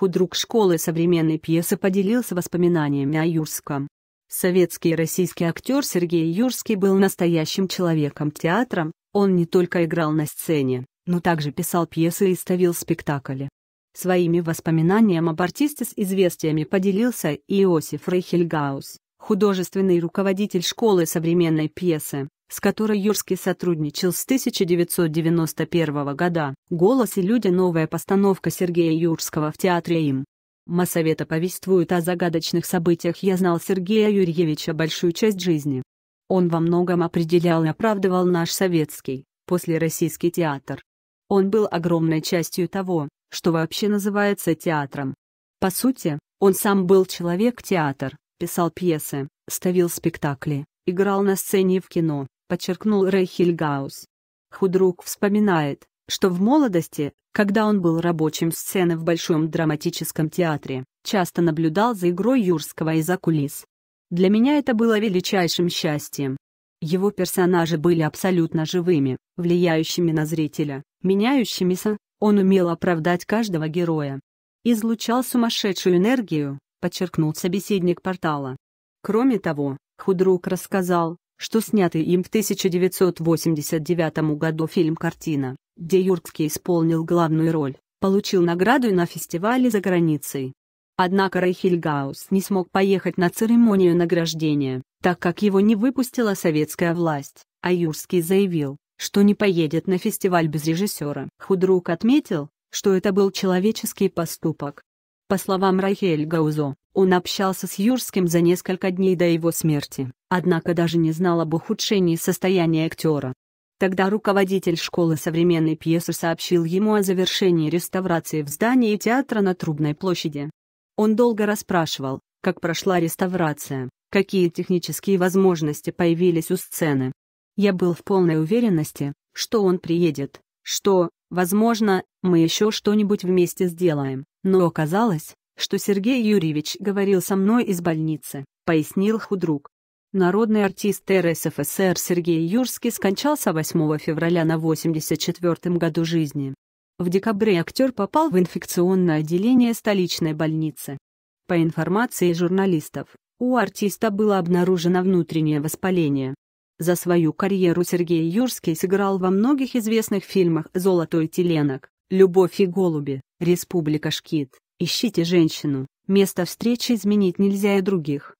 худрук школы современной пьесы поделился воспоминаниями о Юрском. Советский и российский актер Сергей Юрский был настоящим человеком театра, он не только играл на сцене, но также писал пьесы и ставил спектакли. Своими воспоминаниями об артисте с известиями поделился Иосиф Рейхельгаус, художественный руководитель школы современной пьесы, с которой Юрский сотрудничал с 1991 года. «Голос и люди» — новая постановка Сергея Юрского в театре им. Массовета повествует о загадочных событиях «Я знал Сергея Юрьевича большую часть жизни». Он во многом определял и оправдывал наш советский, послероссийский театр. Он был огромной частью того, что вообще называется театром. По сути, он сам был человек-театр, писал пьесы, ставил спектакли, играл на сцене в кино, подчеркнул Рейхельгаус. Худрук вспоминает, что в молодости, когда он был рабочим сцены в Большом драматическом театре, часто наблюдал за игрой Юрского из-за кулис. Для меня это было величайшим счастьем. Его персонажи были абсолютно живыми, влияющими на зрителя, меняющимися, он умел оправдать каждого героя. Излучал сумасшедшую энергию, подчеркнул собеседник портала. Кроме того, Худрук рассказал, что снятый им в 1989 году фильм-картина, где Юрский исполнил главную роль, получил награду и на фестивале за границей. Однако Рейхельгаус не смог поехать на церемонию награждения, так как его не выпустила советская власть, а Юрский заявил, что не поедет на фестиваль без режиссера. Худрук отметил, что это был человеческий поступок. По словам Рахель Гаузо, он общался с Юрским за несколько дней до его смерти, однако даже не знал об ухудшении состояния актера. Тогда руководитель школы современной пьесы сообщил ему о завершении реставрации в здании театра на Трубной площади. Он долго расспрашивал, как прошла реставрация, какие технические возможности появились у сцены. Я был в полной уверенности, что он приедет, что, возможно, мы еще что-нибудь вместе сделаем, но оказалось, что Сергей Юрьевич говорил со мной из больницы, пояснил худрук. Народный артист РСФСР Сергей Юрский скончался 8 февраля на 84 году жизни. В декабре актер попал в инфекционное отделение столичной больницы. По информации журналистов, у артиста было обнаружено внутреннее воспаление. За свою карьеру Сергей Юрский сыграл во многих известных фильмах «Золотой теленок», «Любовь и голуби», «Республика Шкит», Ищите женщину. Место встречи изменить нельзя и других.